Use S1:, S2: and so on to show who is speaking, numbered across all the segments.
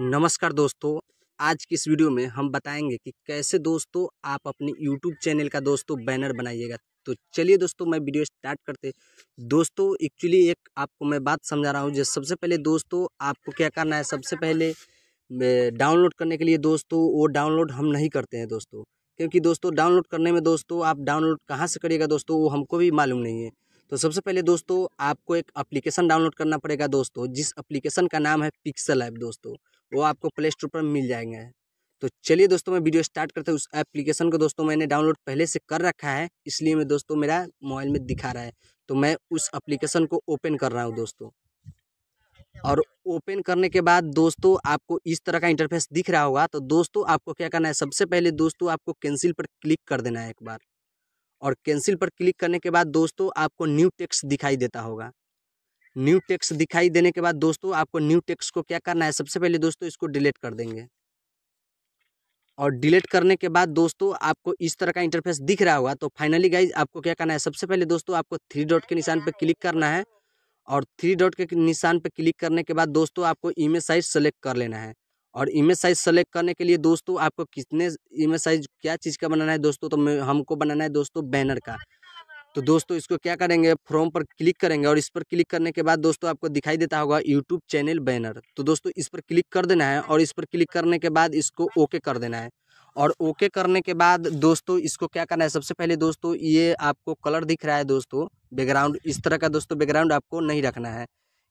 S1: नमस्कार दोस्तों आज की इस वीडियो में हम बताएंगे कि कैसे दोस्तों आप अपने यूट्यूब चैनल का दोस्तों बैनर बनाइएगा तो चलिए दोस्तों मैं वीडियो स्टार्ट करते दोस्तों एक्चुअली एक आपको मैं बात समझा रहा हूँ जैसे सबसे पहले दोस्तों आपको क्या करना है सबसे पहले डाउनलोड करने के लिए दोस्तों वो डाउनलोड हम नहीं करते हैं दोस्तों क्योंकि दोस्तों डाउनलोड करने में दोस्तों आप डाउनलोड कहाँ से करिएगा दोस्तों वो हमको भी मालूम नहीं है तो सबसे पहले दोस्तों आपको एक एप्लीकेशन डाउनलोड करना पड़ेगा दोस्तों जिस एप्लीकेशन का नाम है पिक्सल ऐप दोस्तों वो आपको प्ले स्टोर पर मिल जाएंगे तो चलिए दोस्तों मैं वीडियो स्टार्ट करते हैं उस एप्लीकेशन को दोस्तों मैंने डाउनलोड पहले से कर रखा है इसलिए मैं दोस्तों मेरा मोबाइल में दिखा रहा है तो मैं उस एप्लीकेशन को ओपन कर रहा हूँ दोस्तों और ओपन करने के बाद दोस्तों आपको इस तरह का इंटरफेस दिख रहा होगा तो दोस्तों आपको क्या करना है सबसे पहले दोस्तों आपको कैंसिल पर क्लिक कर देना है एक बार और कैंसिल पर क्लिक करने के बाद दोस्तों आपको न्यू टेक्स्ट दिखाई देता होगा न्यू टेक्स दिखाई देने के बाद दोस्तों आपको न्यू टेक्स को क्या करना है सबसे पहले दोस्तों इसको डिलीट कर देंगे और डिलीट करने के बाद दोस्तों आपको इस तरह का इंटरफेस दिख रहा होगा तो फाइनली गाइज आपको क्या करना है सबसे पहले दोस्तों आपको थ्री डॉट के निशान पर क्लिक करना है और थ्री डॉट के निशान पर क्लिक करने के बाद दोस्तों आपको इमेज साइज सेलेक्ट कर लेना है और इमेज साइज सेलेक्ट करने के लिए दोस्तों आपको कितने इमेज साइज क्या चीज़ का बनाना है दोस्तों तो हमको बनाना है दोस्तों बैनर का तो दोस्तों इसको क्या करेंगे फ्रॉम पर क्लिक करेंगे और इस पर क्लिक करने के बाद दोस्तों आपको दिखाई देता होगा यूट्यूब चैनल बैनर तो दोस्तों इस पर क्लिक कर देना है और इस पर क्लिक करने के बाद इसको ओके कर देना है और ओके करने के बाद दोस्तों इसको क्या करना है सबसे पहले दोस्तों ये आपको कलर दिख रहा है दोस्तों बैकग्राउंड इस तरह का दोस्तों बैकग्राउंड आपको नहीं रखना है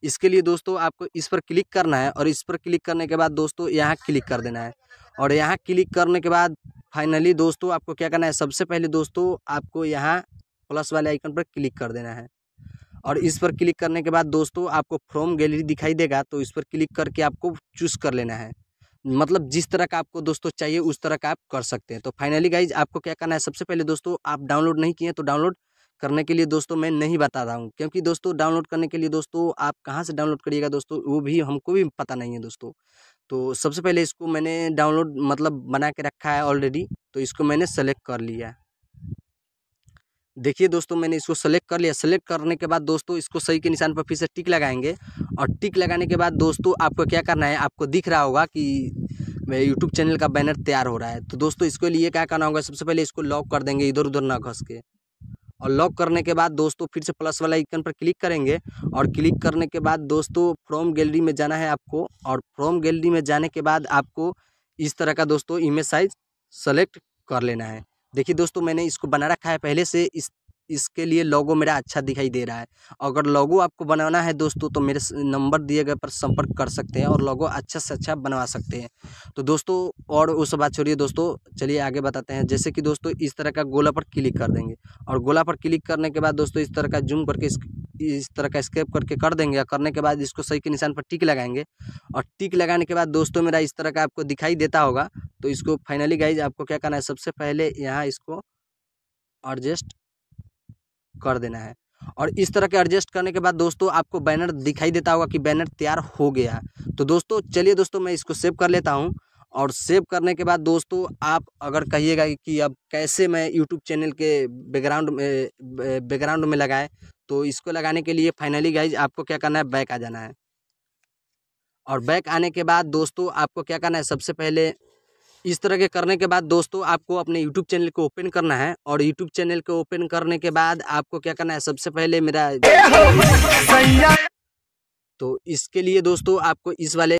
S1: इसके लिए दोस्तों आपको इस पर क्लिक करना है और इस पर क्लिक करने के बाद दोस्तों यहाँ क्लिक कर देना है और यहाँ क्लिक करने के बाद फाइनली दोस्तों आपको क्या करना है सबसे पहले दोस्तों आपको यहाँ प्लस वाले आइकन पर क्लिक कर देना है और इस पर क्लिक करने के बाद दोस्तों आपको फ्रॉम गैलरी दिखाई देगा तो इस पर क्लिक करके आपको चूज़ कर लेना है मतलब जिस तरह का आपको दोस्तों चाहिए उस तरह का आप कर सकते हैं तो फाइनली गाइज आपको क्या करना है सबसे पहले दोस्तों आप डाउनलोड नहीं किए तो डाउनलोड करने के लिए दोस्तों मैं नहीं बता रहा हूँ क्योंकि दोस्तों डाउनलोड करने के लिए दोस्तों आप कहाँ से डाउनलोड करिएगा दोस्तों वो भी हमको भी पता नहीं है दोस्तों तो सबसे पहले इसको मैंने डाउनलोड मतलब बना के रखा है ऑलरेडी तो इसको मैंने सेलेक्ट कर लिया है देखिए दोस्तों मैंने इसको सेलेक्ट कर लिया सेलेक्ट करने के बाद दोस्तों इसको सही के निशान पर फिर से टिक लगाएंगे और टिक लगाने के बाद दोस्तों आपको क्या करना है आपको दिख रहा होगा कि मेरे यूट्यूब चैनल का बैनर तैयार हो रहा है तो दोस्तों इसके लिए क्या करना होगा सबसे पहले इसको लॉक कर देंगे इधर उधर ना घस के और लॉक करने के बाद दोस्तों फिर से प्लस वाला आइकन पर क्लिक करेंगे और क्लिक करने के बाद दोस्तों फ्रॉम गैलरी में जाना है आपको और फ्रॉम गैलरी में जाने के बाद आपको इस तरह का दोस्तों इमेज साइज सेलेक्ट कर लेना है देखिए दोस्तों मैंने इसको बना रखा है पहले से इस इसके लिए लोगो मेरा अच्छा दिखाई दे रहा है अगर लोगो आपको बनाना है दोस्तों तो मेरे नंबर दिए गए पर संपर्क कर सकते हैं और लोगो अच्छा से अच्छा बनवा सकते हैं तो दोस्तों और उस बात छोड़िए दोस्तों चलिए आगे बताते हैं जैसे कि दोस्तों इस तरह का गोला पर क्लिक कर देंगे और गोला पर क्लिक करने के बाद दोस्तों इस तरह का जूम करके इस इस तरह का स्केप करके कर देंगे और करने के बाद इसको सही के निशान पर टिक लगाएंगे और टिक लगाने के बाद दोस्तों मेरा इस तरह का आपको दिखाई देता होगा तो इसको फाइनली गाइज आपको क्या करना है सबसे पहले यहाँ इसको एडजस्ट कर देना है और इस तरह के एडजस्ट करने के बाद दोस्तों आपको बैनर दिखाई देता होगा कि बैनर तैयार हो गया तो दोस्तों चलिए दोस्तों मैं इसको सेव कर लेता हूँ और सेव करने के बाद दोस्तों आप अगर कहिएगा कि अब कैसे मैं यूट्यूब चैनल के बैकग्राउंड में बैकग्राउंड में लगाए तो इसको लगाने के लिए फाइनली गाइज आपको क्या करना है बैक आ जाना है और बैक आने के बाद दोस्तों आपको क्या करना है सबसे पहले इस तरह के करने के बाद दोस्तों आपको अपने यूट्यूब चैनल को ओपन करना है और यूट्यूब चैनल को ओपन करने के बाद आपको क्या करना है सबसे पहले मेरा तो इसके लिए दोस्तों आपको इस वाले